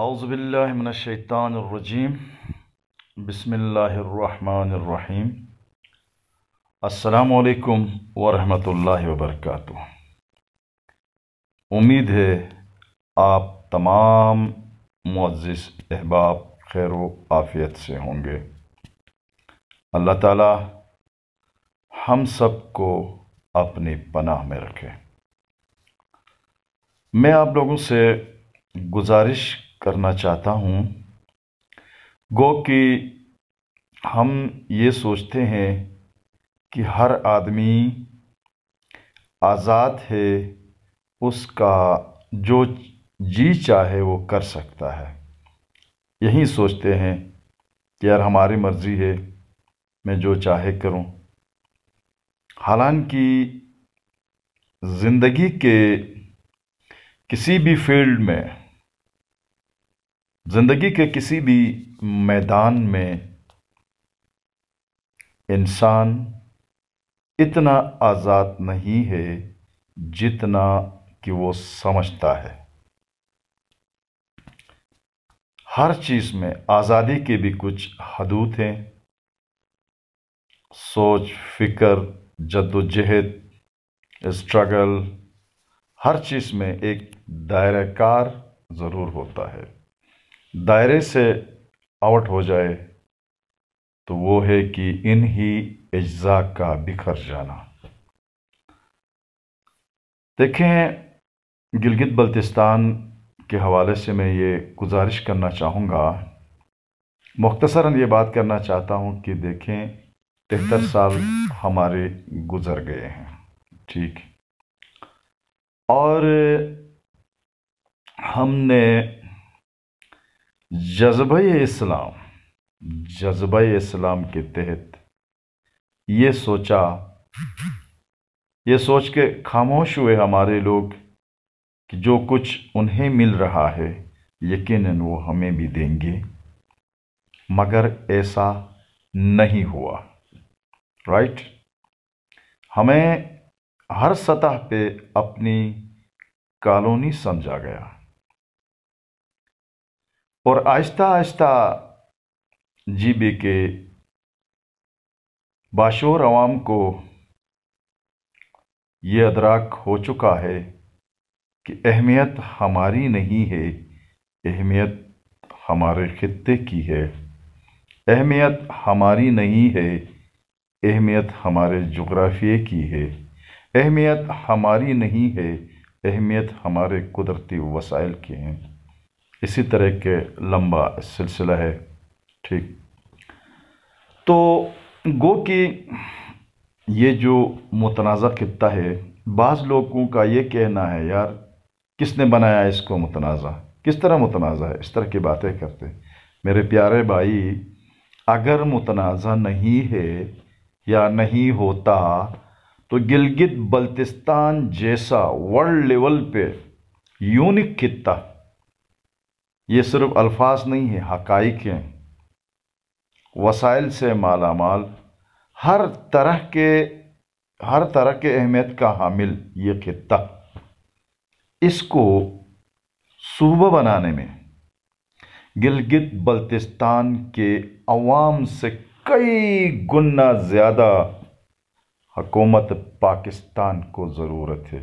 अज़बिल्लाशैतानरजीम बसमीम अल्लाम वरम वर्क उम्मीद है आप तमाम मुज़ अहबाब खैर आफ़ियत से होंगे अल्लाह ताला हम सब को अपनी पनाह में रखे मैं आप लोगों से गुजारिश करना चाहता हूँ गो कि हम ये सोचते हैं कि हर आदमी आज़ाद है उसका जो जी चाहे वो कर सकता है यही सोचते हैं कि यार हमारी मर्ज़ी है मैं जो चाहे करूं हालांकि ज़िंदगी के किसी भी फील्ड में ज़िंदगी के किसी भी मैदान में इंसान इतना आज़ाद नहीं है जितना कि वो समझता है हर चीज़ में आज़ादी के भी कुछ हदूद हैं सोच फिक्र जद्दोजहद स्ट्रगल हर चीज़ में एक दायरेकार ज़रूर होता है दायरे से आउट हो जाए तो वो है कि इन ही अज्जा का बिखर जाना देखें गिलगित बल्तिस्तान के हवाले से मैं ये गुजारिश करना चाहूँगा मख्तसरा ये बात करना चाहता हूँ कि देखें तिहत्तर साल हमारे गुज़र गए हैं ठीक और हमने जज्ब इस्लाम जज्ब इस्लाम के तहत ये सोचा ये सोच के खामोश हुए हमारे लोग कि जो कुछ उन्हें मिल रहा है यकीनन वो हमें भी देंगे मगर ऐसा नहीं हुआ राइट हमें हर सतह पे अपनी कॉलोनी समझा गया और आहिस्ता आहिस्ता बी के बाशोर आवाम को ये अदराक हो चुका है कि अहमियत हमारी नहीं है अहमियत हमारे खत्ते की है अहमियत हमारी नहीं है अहमियत हमारे जोग्राफिए की है अहमियत हमारी नहीं है अहमियत हमारे कुदरती वसाइल की हैं इसी तरह के लंबा सिलसिला है ठीक तो गो कि ये जो मुतनाज़ खत्ता है बाज़ लोगों का ये कहना है यार किसने बनाया इसको मुतनाज़ किस तरह मुतनाज़ है इस तरह की बातें करते मेरे प्यारे भाई अगर मुतनाज़ नहीं है या नहीं होता तो गिलगित बल्तिस्तान जैसा वर्ल्ड लेवल पे यूनिक खत्ता ये सिर्फ अल्फाज नहीं है हकाइक हैं वसाइल से माला माल हर तरह के हर तरह के अहमियत का हामिल ये खत्ता इसको सूबह बनाने में गिलगित बल्तिस्तान के अवाम से कई गुना ज़्यादा हकूमत पाकिस्तान को ज़रूरत है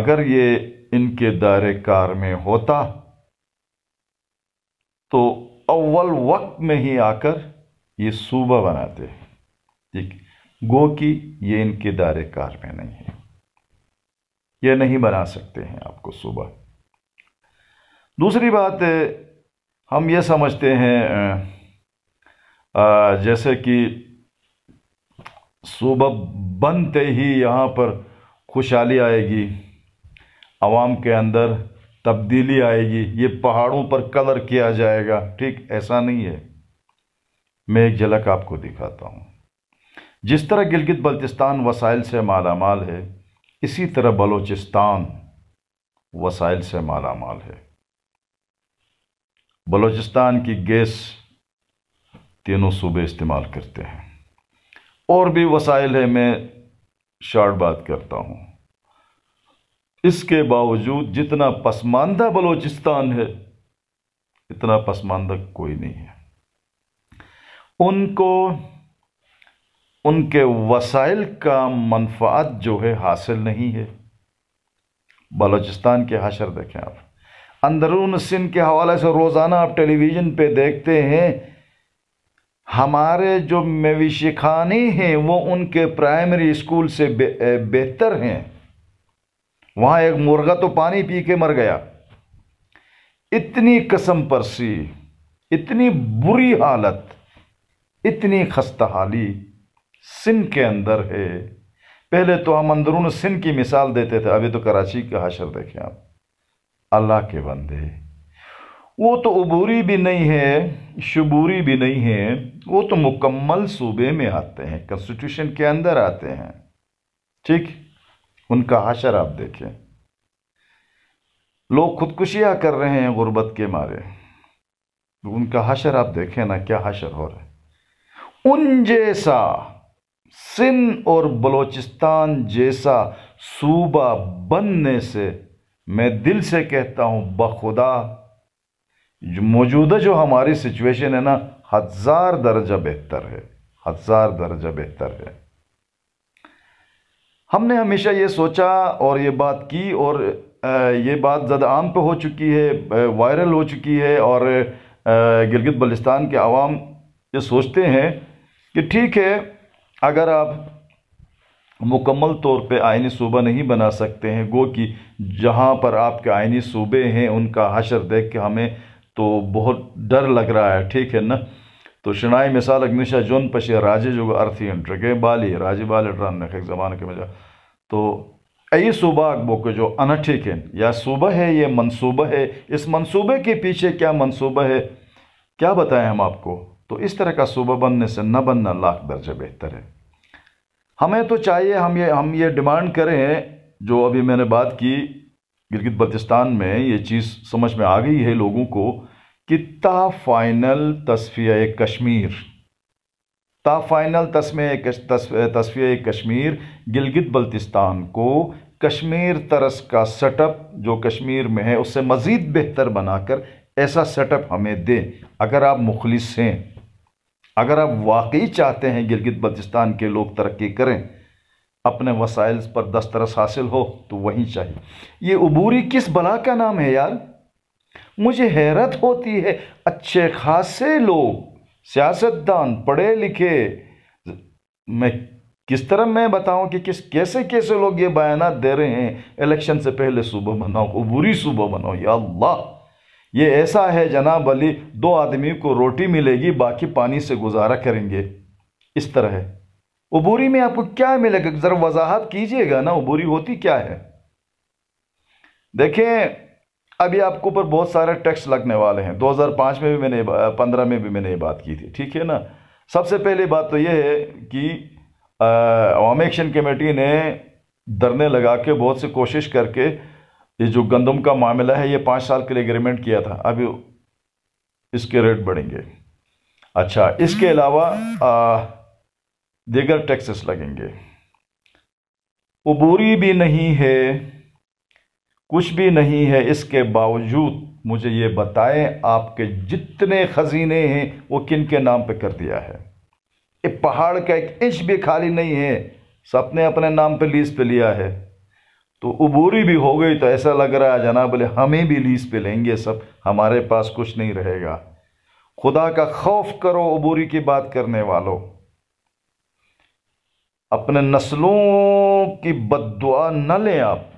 अगर ये इनके दायरे कार में होता तो अव्वल वक्त में ही आकर ये सूबा बनाते हैं ठीक गो कि ये इनके दायरे कार में नहीं है ये नहीं बना सकते हैं आपको सूबा दूसरी बात हम ये समझते हैं जैसे कि सुबह बनते ही यहाँ पर खुशहाली आएगी आवाम के अंदर तब्दीली आएगी ये पहाड़ों पर कलर किया जाएगा ठीक ऐसा नहीं है मैं एक झलक आपको दिखाता हूँ जिस तरह गिलगित बल्तिस्तान वसाइल से मालामाल है इसी तरह बलोचिस्तान वसाइल से मालामाल है बलोचिस्तान की गैस तीनों सूबे इस्तेमाल करते हैं और भी वसाइल है मैं शॉर्ट बात करता हूँ इसके बावजूद जितना पसमानदा बलोचिस्तान है इतना पसमानदा कोई नहीं है उनको उनके वसाइल का मनफात जो है हासिल नहीं है बलोचिस्तान के हशर देखें आप अंदरून सिंध के हवाले से रोज़ाना आप टेलीविज़न पे देखते हैं हमारे जो मवेशी खाने हैं वो उनके प्राइमरी स्कूल से बेहतर हैं वहाँ एक मुर्गा तो पानी पी के मर गया इतनी कसम परसी इतनी बुरी हालत इतनी खस्ताहाली सिन के अंदर है पहले तो हम अंदरून सिन की मिसाल देते थे अभी तो कराची का हाशर देखें आप अल्लाह के बंदे वो तो उबूरी भी नहीं है शबूरी भी नहीं है वो तो मुकम्मल सूबे में आते हैं कॉन्स्टिट्यूशन के अंदर आते हैं ठीक उनका हशर आप देखें लोग खुदकुशियाँ कर रहे हैं गुर्बत के मारे उनका हशर आप देखें ना क्या हशर हो रहा है उन जैसा सिंध और बलोचिस्तान जैसा सूबा बनने से मैं दिल से कहता हूँ बखुदा मौजूदा जो हमारी सिचुएशन है ना हज़ार दर्जा बेहतर है हज़ार दर्जा बेहतर है हमने हमेशा ये सोचा और ये बात की और ये बात ज़्यादा आम पे हो चुकी है वायरल हो चुकी है और गिलगित बलिस्तान के आवाम ये सोचते हैं कि ठीक है अगर आप मुकम्मल तौर पे आइनी सूबा नहीं बना सकते हैं गो कि जहाँ पर आपके आइनी सूबे हैं उनका हशर देख के हमें तो बहुत डर लग रहा है ठीक है ना तो शनाई मिसाल अग्निशा जोन पशे राजे जो अर्थी के बाली राजे बाली ट्रन एक जबान के मजा तो ऐ सूबा के जो अनठी के या सूबा है ये मनसूबा है इस मनसूबे के पीछे क्या मनसूबा है क्या बताएं हम आपको तो इस तरह का सूबा बनने से न बनना लाख दर्जे बेहतर है हमें तो चाहिए हम ये हम ये डिमांड करें जो अभी मैंने बात की गिरगित बल्तिस्तान में ये चीज़ समझ में आ गई है लोगों को किता फ़ाइनल तस्फिया कश्मीर ता फ़ाइनल तस्म तस्फिया कश्मीर गिलगित बल्तिस्तान को कश्मीर तरस का सेटअप जो कश्मीर में है उससे मज़ीद बेहतर बनाकर ऐसा सेटअप हमें दे अगर आप मुखलिस हैं अगर आप वाकई चाहते हैं गिलगित बल्तिस्तान के लोग तरक्की करें अपने वसाइल पर दस्तरस हासिल हो तो वहीं चाहिए ये अबूरी किस बला का नाम है यार मुझे हैरत होती है अच्छे खासे लोग सियासतदान पढ़े लिखे मैं किस तरह मैं बताऊं कि किस कैसे कैसे लोग ये बयाना दे रहे हैं इलेक्शन से पहले सुबह बनाओ को बुरी सुबह बनाओ या अल्लाह ये ऐसा है जनाब अली दो आदमी को रोटी मिलेगी बाकी पानी से गुजारा करेंगे इस तरह है उबूरी में आपको क्या मिलेगा ज़रा वजाहत कीजिएगा ना उबूरी होती क्या है देखें अभी आपके ऊपर बहुत सारे टैक्स लगने वाले हैं 2005 में भी मैंने पंद्रह में भी मैंने ये बात की थी ठीक है ना सबसे पहली बात तो ये है कि अवाम एक्शन कमेटी ने धरने लगा के बहुत सी कोशिश करके ये जो गंदम का मामला है ये पाँच साल के लिए एग्रीमेंट किया था अभी इसके रेट बढ़ेंगे अच्छा इसके अलावा दीगर टैक्सेस लगेंगे बुरी भी नहीं है कुछ भी नहीं है इसके बावजूद मुझे ये बताएं आपके जितने खजीने हैं वो किन के नाम पे कर दिया है एक पहाड़ का एक इंच भी खाली नहीं है सपने अपने नाम पे लीज पे लिया है तो उबूरी भी हो गई तो ऐसा लग रहा है जनाब बोले हमें भी लीज पे लेंगे सब हमारे पास कुछ नहीं रहेगा खुदा का खौफ करो उबूरी की बात करने वालों अपने नस्लों की बदुआ न लें आप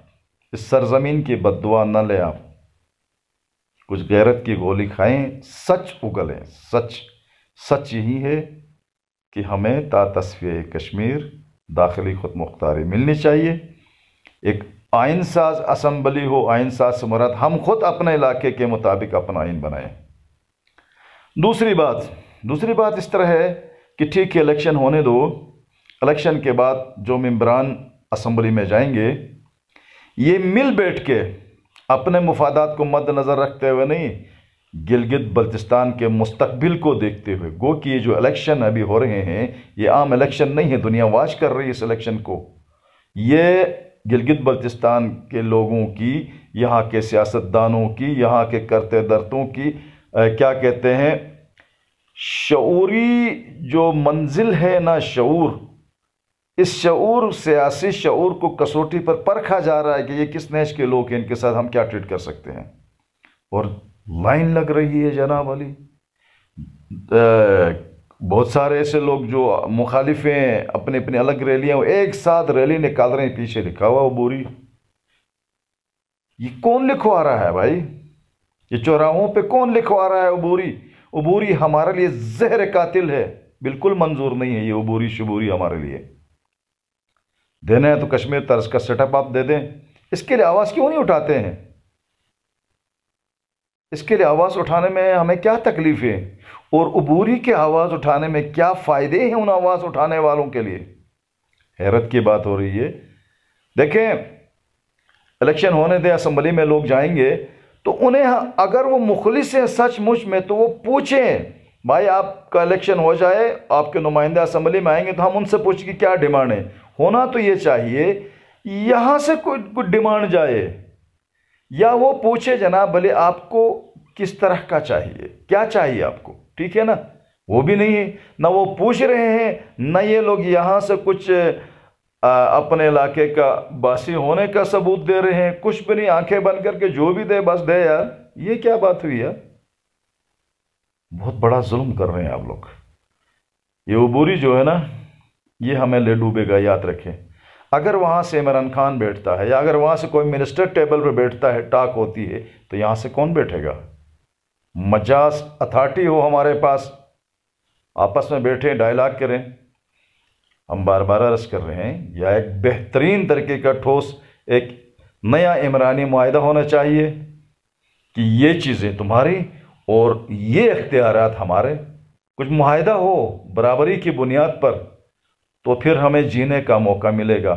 इस सरजमीन की बदुआ न ले आप कुछ गैरत की गोली खाएं सच उगलें सच सच यही है कि हमें ता तस्वीर कश्मीर दाखिली खुद मुख्तारी मिलनी चाहिए एक आइन साज असम्बली हो आइन साज समरत हम खुद अपने इलाके के मुताबिक अपना आइन बनाएं दूसरी बात दूसरी बात इस तरह है कि ठीक है इलेक्शन होने दो इलेक्शन के बाद जो मम्बरान असम्बली में जाएंगे ये मिल बैठ के अपने मफादात को मद्दनज़र रखते हुए नहीं गिलगित बल्तिस्तान के मुस्तबिल को देखते हुए गो कि ये जो इलेक्शन अभी हो रहे हैं ये आम इलेक्शन नहीं है दुनिया वाच कर रही है इस इलेक्शन को ये गिलगित बल्तिस्तान के लोगों की यहाँ के सियासतदानों की यहाँ के करते दर्तों की आ, क्या कहते हैं शूरी जो मंजिल है ना शूर इस शूर सियासी शूर को कसौटी पर परखा जा रहा है कि ये किस नेश के लोग हैं इनके साथ हम क्या ट्रीट कर सकते हैं और लाइन लग रही है जनाब अली बहुत सारे ऐसे लोग जो मुखालिफ हैं अपने अपने अलग रैलियाँ एक साथ रैली निकाल रहे हैं पीछे लिखा हुआ वो बोरी ये कौन लिखवा रहा है भाई ये चौराहों पे कौन लिखवा रहा है अबूरी अबूरी हमारे लिए जहर कातिल है बिल्कुल मंजूर नहीं है ये अबूरी शबूरी हमारे लिए देना है तो कश्मीर तर्ज का सेटअप आप दे दें इसके लिए आवाज़ क्यों नहीं उठाते हैं इसके लिए आवाज़ उठाने में हमें क्या तकलीफ है और अबूरी के आवाज़ उठाने में क्या फ़ायदे हैं उन आवाज़ उठाने वालों के लिए हैरत की बात हो रही है देखें इलेक्शन होने दें असम्बली में लोग जाएंगे तो उन्हें अगर वो मुखलिस हैं सचमुच में तो वो पूछें भाई आपका इलेक्शन हो जाए आपके नुमाइंदे असम्बली में आएंगे तो हम उनसे पूछ कि क्या डिमांड है होना तो ये चाहिए यहाँ से कोई कुछ डिमांड जाए या वो पूछे जनाब भले आपको किस तरह का चाहिए क्या चाहिए आपको ठीक है ना वो भी नहीं है ना वो पूछ रहे हैं ना ये लोग यहाँ से कुछ आ, अपने इलाके का बासी होने का सबूत दे रहे हैं कुछ भी नहीं आंखें बंद करके जो भी दे बस दे यार ये क्या बात हुई यार बहुत बड़ा जुल्म कर रहे हैं आप लोग ये अबूरी जो है ना ये हमें ले डूबेगा याद रखें अगर वहाँ से इमरान खान बैठता है या अगर वहाँ से कोई मिनिस्टर टेबल पर बैठता है टाक होती है तो यहाँ से कौन बैठेगा मजाज अथॉरिटी हो हमारे पास आपस में बैठें डायलाग करें हम बार बार अर्ज कर रहे हैं या एक बेहतरीन तरीके का ठोस एक नया इमरानी माहा होना चाहिए कि ये चीज़ें तुम्हारी और ये इख्तियार हमारे कुछ माहिदा हो बराबरी की बुनियाद पर तो फिर हमें जीने का मौका मिलेगा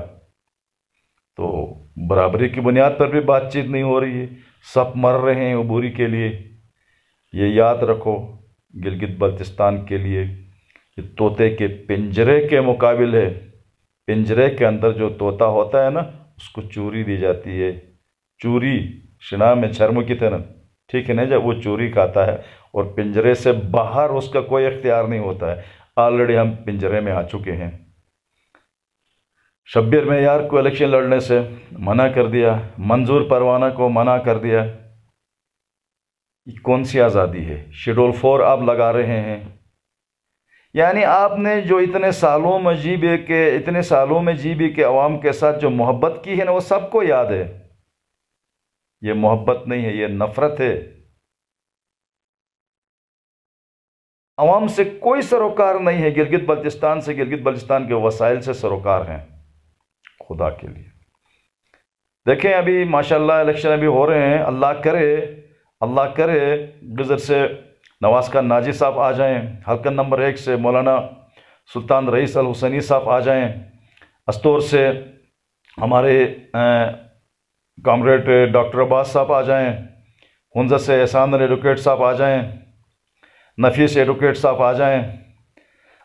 तो बराबरी की बुनियाद पर भी बातचीत नहीं हो रही है सब मर रहे हैं उबूरी के लिए ये याद रखो गिलगित बल्तिस्तान के लिए कि तोते के पिंजरे के मुकाबले है पिंजरे के अंदर जो तोता होता है ना उसको चूरी दी जाती है चूरी शिना में छर्म की तरह ठीक है ना जब वो चोरी का आता है और पिंजरे से बाहर उसका कोई अख्तियार नहीं होता है ऑलरेडी हम पिंजरे में आ चुके हैं शब्बीर में यार को इलेक्शन लड़ने से मना कर दिया मंजूर परवाना को मना कर दिया कौन सी आज़ादी है शेड्यूल फोर आप लगा रहे हैं यानी आपने जो इतने सालों में जी के इतने सालों में जी के आवाम के साथ जो मोहब्बत की है ना वो सबको याद है ये मोहब्बत नहीं है ये नफरत है आवाम से कोई सरोकार नहीं है गिलगित बल्तिस्तान से गिलगित बल्तिस्तान के वसाइल से सरोकार हैं खुदा के लिए देखें अभी माशाल्लाह इलेक्शन अभी हो रहे हैं अल्लाह करे अल्लाह करे गज़र से नवाज खान नाजी साहब आ जाएं हल्का नंबर एक से मौलाना सुल्तान रईस अल हुसैनी साहब आ जाएं अस्तौर से हमारे कॉमरेड डॉक्टर अब्बास साहब आ जाएं हंजत से एहसान एडवोकेट साहब आ जाएं नफीस एडवोकेट साहब आ जाएं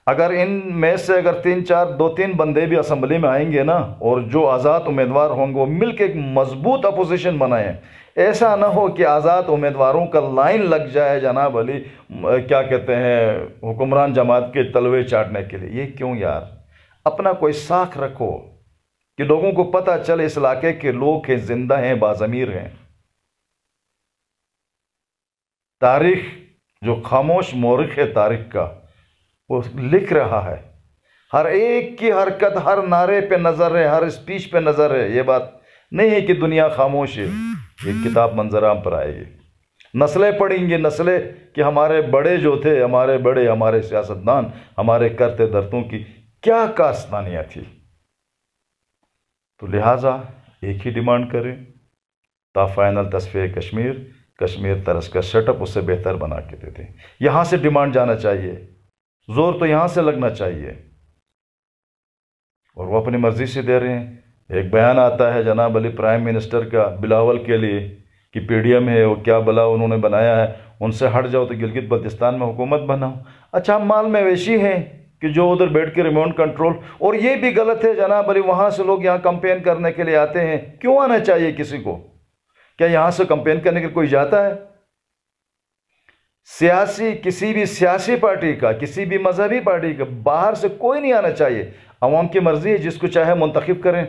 अगर इन में से अगर तीन चार दो तीन बंदे भी असम्बली में आएंगे ना और जो आज़ाद उम्मीदवार होंगे वो मिल के एक मजबूत अपोजिशन बनाएं ऐसा ना हो कि आज़ाद उम्मीदवारों का लाइन लग जाए जनाब अली क्या कहते हैं हुक्मरान जमात के तलवे चाटने के लिए ये क्यों यार अपना कोई साख रखो कि लोगों को पता चले इस इलाके के लोग हैं जिंदा हैं बाजमीर हैं तारीख जो खामोश मौरख है तारीख का वो लिख रहा है हर एक की हरकत हर नारे पे नज़र है हर स्पीच पे नज़र है ये बात नहीं है कि दुनिया खामोश है ये किताब मंजराम पर आएगी नस्लें पढ़ेंगे नस्लें कि हमारे बड़े जो थे हमारे बड़े हमारे सियासतदान हमारे करते दर्तों की क्या कास्तानियाँ थी तो लिहाजा एक ही डिमांड करें ताफ़ाइनल तस्वीर कश्मीर कश्मीर तरस का सेटअप उससे बेहतर बना के देते यहाँ से डिमांड जाना चाहिए ज़ोर तो यहाँ से लगना चाहिए और वो अपनी मर्ज़ी से दे रहे हैं एक बयान आता है जनाब अली प्राइम मिनिस्टर का बिलावल के लिए कि पीडीएम है वो क्या भला उन्होंने बनाया है उनसे हट जाओ तो गिलगित बल्तिस्तान में हुकूमत बनाओ अच्छा माल मवेशी हैं कि जो उधर बैठ के रिमोट कंट्रोल और ये भी गलत है जनाब अरे वहाँ से लोग यहाँ कंपेन करने के लिए आते हैं क्यों आना चाहिए किसी को क्या यहाँ से कंपेन करने के लिए कोई जाता है सियासी किसी भी सियासी पार्टी का किसी भी मजहबी पार्टी का बाहर से कोई नहीं आना चाहिए अवाम की मर्जी है जिसको चाहे मुंतखब करें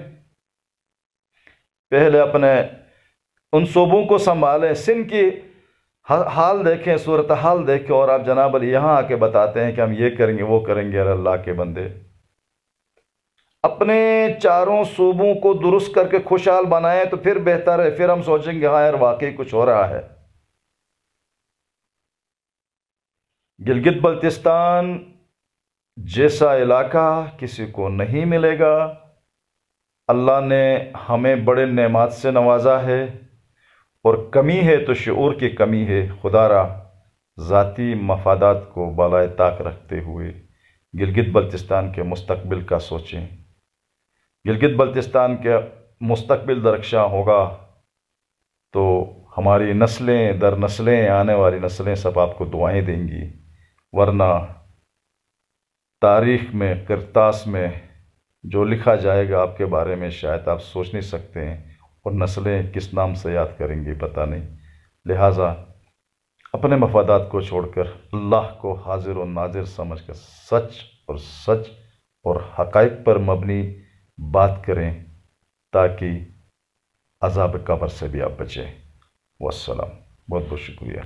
पहले अपने उन शोबों को संभालें सिंध की हाल देखें सूरत हाल देखें और आप जनाब अली यहाँ आके बताते हैं कि हम ये करेंगे वो करेंगे अरे अल्लाह के बंदे अपने चारों सूबों को दुरुस्त करके खुशहाल बनाएं तो फिर बेहतर है फिर हम सोचेंगे हाँ यार वाकई कुछ हो रहा है गिलगित बल्तिस्तान जैसा इलाका किसी को नहीं मिलेगा अल्लाह ने हमें बड़े नेमात से नवाजा है और कमी है तो शुरूर की कमी है खुदारा ज़ाती मफादात को बालाए ताक रखते हुए गिलगित बल्तिस्तान के मुस्तबिल का सोचें गिलगित बल्तिस्तान के मुस्तबिल दरक्षा होगा तो हमारी नस्लें दर नस्लें आने वाली नस्लें सब आपको दुआएं देंगी वरना तारीख में करतास में जो लिखा जाएगा आपके बारे में शायद आप सोच नहीं सकते हैं और नस्लें किस नाम से याद करेंगी पता नहीं लिहाजा अपने मफादात को छोड़कर अल्लाह को हाजिर और नाजिर समझ कर सच और सच और हकाइक पर मबनी बात करें ताकि अजाब कबर से भी आप बचें वसलम बहुत बहुत शुक्रिया